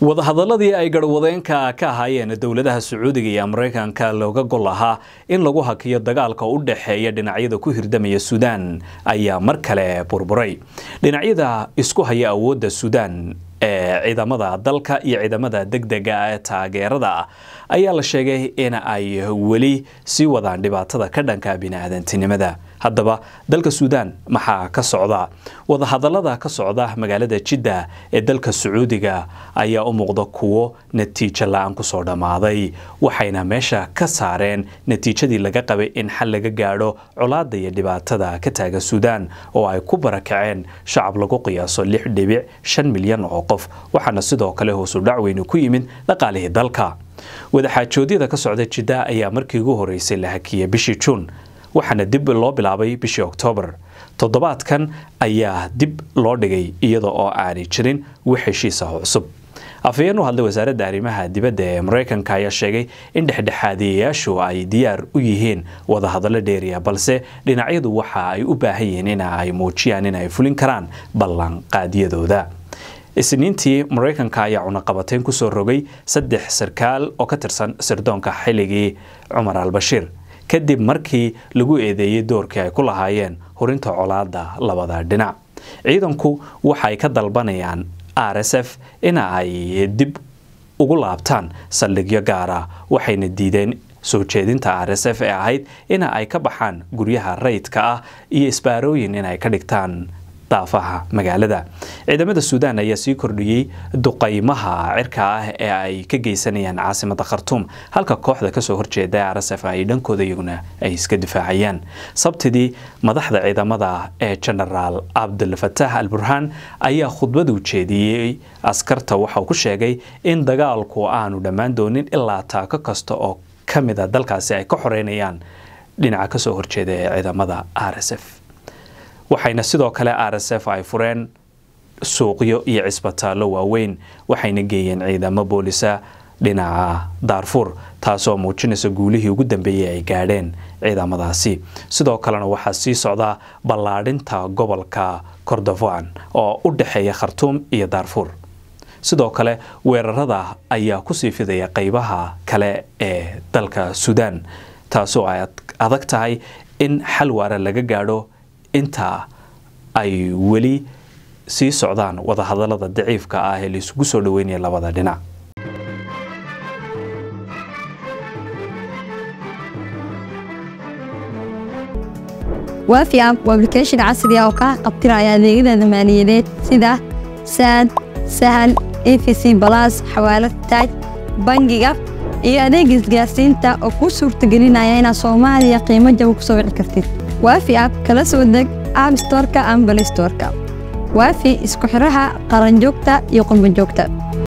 wadahadaladii ay garhwadeenka ka ahaayeen dowladaha sacuudiga iyo mareykanka looga gol ahaa in lagu hakiyo dagaalka u dhexeeya dhinacyada ku hirdamaya suudaan ayaa mar kale burburay dhinacyada isku haya awoodda suudaan ee ciidamada dalka iyo ciidamada deg dega ah ee taageerada ah ayaa la sheegay in ay weli sii wadaan dhibaatada ka dhanka bini aadantinimada haddaba dalka suudaan maxaa ka socda wadahadallada ka socda magaalada jidda ee dalka sacuudiga ayaa u muuqda kuwo natiijo la-aan kusoo dhammaaday waxayna meesha ka saareen natiijadii laga qabay in xal laga gaadho colaadda iyo dhibaatada ka taaga suudaan oo ay ku barakaceen shacab lagu qiyaaso lix dhibic shan milyan oo qof waxaana sidoo kale hoosu dhacweyni ku yimid dhaqaalihii dalka wadaxaajoodyada ka socda jidda ayaa markii ugu horreysay la hakiyay bishii juun waxaana dib loo bilaabay bishii oktoobar toddobaadkan ayaa dib loo dhigay iyada oo aanay jirin wax heshiisa cusub afhayeen u hadlay wasaaradda arrimaha dibadda ee maraykanka ayaa sheegay in dhexdhexaadiyayaashu ay diyaar u yihiin wadahadallo dheeriya balse dhinacyadu waxa ay u baahan yihiin in ay muujiyaan in ay fulin karaan ballanqaadyadooda isniintii maraykanka ayaa cunaqabateyn ku soo rogay saddex sarkaal oo ka tirsan sirdoonka xilligii cumar albashiir kadib markii lagu eedeeyey doorkii ay ku lahaayeen hurinta colaadda labada dhinac ciidanku waxay ka dalbanayaan r s f in ay dib ugu laabtaan saldhigyo gaara ah, waxayna diideen soo jeedinta r s f ee ahayd in ay ka baxaan guryaha raydka ah iyo isbaarooyin inay ka dhigtaan daafaha magaalada ciidamada suudaan ayaa sii kordhiyey duqaymaha cirka ah ee ay ka geysanayaan caasimada khartuum halka kooxda kasoo horjeeda ee rsf ay dhankooda iyaguna ay iska difaacayaan sabtidii madaxda ciidamada ee genaraal cabdilfatax alburhaan ayaa khudbad u jeediyey askarta waxauu ku sheegay in dagaalku aanu dhammaan doonin ilaa taako kasta oo ka mida ah dalkaasi ay ka xoreynayaan dhinaca kasoo horjeeda ee ciidamada r s f waxayna sidoo kale rsf ay fureen suuqyo iyo cisbitaallo waaweyn waxayna geeyeen ciidamo boolisa dhinaca daarfuur taasoo muujinaysa guulihii ugu dambeeyey ay gaadheen ciidamadaasi sidoo kalena waxaa sii socdaa ballaadhinta gobolka kordofaan oo u dhexeeya khartuum iyo daarfuur sidoo kale weerarada ayaa kusii fidaya qaybaha kale ee dalka suudaan taasoo ay adag tahay in xal waara laga gaadho intaa ay weli sii socdaan wadahadalada daciifka ah ee laisugu soo dhoweynaya labada dhinac waafi app waa ablication casri ah oo kaa qabtiraya adeegyada maaliyadeed sida saad sahal efc balas xawaalo taaj bangiga iyo adeega isgaarsiinta oo kuu suurtagelinaya inaad soomaaliya qiimo jawa ku soo wici kartid waafi app kala soo deg app storeka ama balay storeka waafi isku xidhaha qaranjoogta iyo qumbajoogta